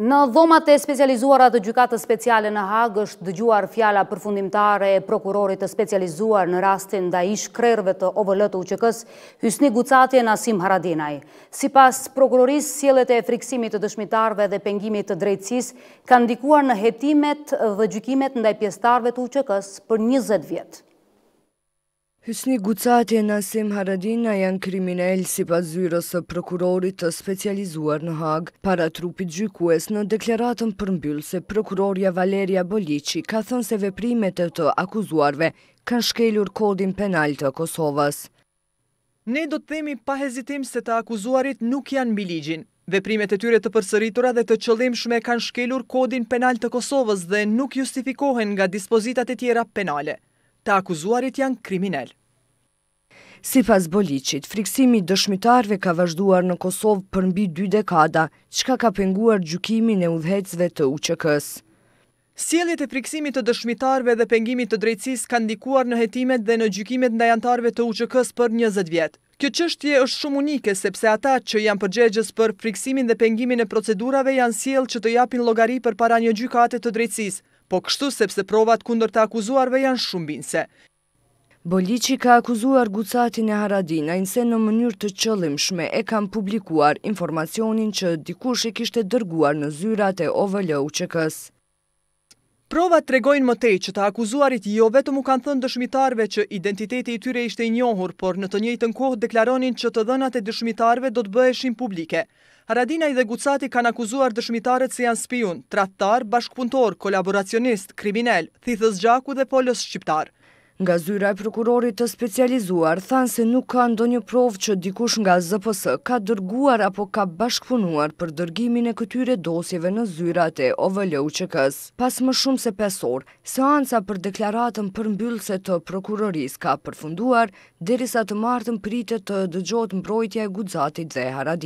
Në dhomat e specializuara të gjykatës speciale në Hagë është dëgjuar fjala përfundimtare e prokurorit të specializuar në rastin da ish krerve të ovëllët uqëkës, hysni gucatje në Asim Haradinaj. Si pas prokuroris, sielet e friksimit të dëshmitarve dhe pengimit të drejtsis kanë dikuar në hetimet dhe gjykimet ndaj pjestarve të uqëkës për 20 vjetë. Hysni Gucati e Nasim Haradina janë kriminel si pas zyros së prokurorit të specializuar në hag, para trupit gjykues në deklaratën përmbyllë se prokuroria Valeria Bolici ka thënë se veprimet e të akuzuarve kanë shkelur kodin penal të Kosovas. Ne do të themi pa hezitim se të akuzuarit nuk janë biligjin. Veprimet e tyre të përsëritura dhe të qëllimshme kanë shkelur kodin penal të Kosovës dhe nuk justifikohen nga dispozitat e tjera penale. Të akuzuarit janë kriminelë. Si pas bolicit, friksimi dëshmitarve ka vazhduar në Kosovë për mbi dy dekada, qka ka penguar gjukimin e udhecve të uqëkës. Sjelit e friksimit të dëshmitarve dhe pengimit të drejtsis kanë ndikuar në hetimet dhe në gjykimet ndajantarve të uqëkës për 20 vjetë. Kjo qështje është shumë unike, sepse ata që janë përgjegjës për friksimin dhe pengimin e procedurave janë sjel që të japin logari për para një gjykate të drejtsis, po kështu sepse provat kundër të akuzuarve janë shumë binse. Bolici ka akuzuar gucatin e Haradinajnë se në mënyrë të qëllimshme e kam publikuar informacionin që dikush e kishte dërguar në zyrat e OVL uqk Prova Provat regojnë mëtej që të akuzuarit jo vetëm u kanë thënë dëshmitarve që identiteti i tyre ishte i njohur, por në të njëjtën kohë deklaronin që të dhënat e dëshmitarve do të bëheshin publike. Haradinaj dhe Gucati kanë akuzuar dëshmitarët se janë spion, trattar, bashkëpuntor, kolaboracionist, kriminel, thithës gjaku dhe polës shqiptarë. Nga zyra e prokurorit të specializuar, thanë se nuk ka ndonjë provë që dikush nga ZPS ka dërguar apo ka bashkëpunuar për dërgimin e këtyre dosjeve në zyrat e OVLU QK-s. Pas më shumë se pesor, seansa për deklaratën për mbyllëse të prokuroris ka përfunduar, derisa të martën pritet të dëgjot mbrojtja e guzatit dhe haradit.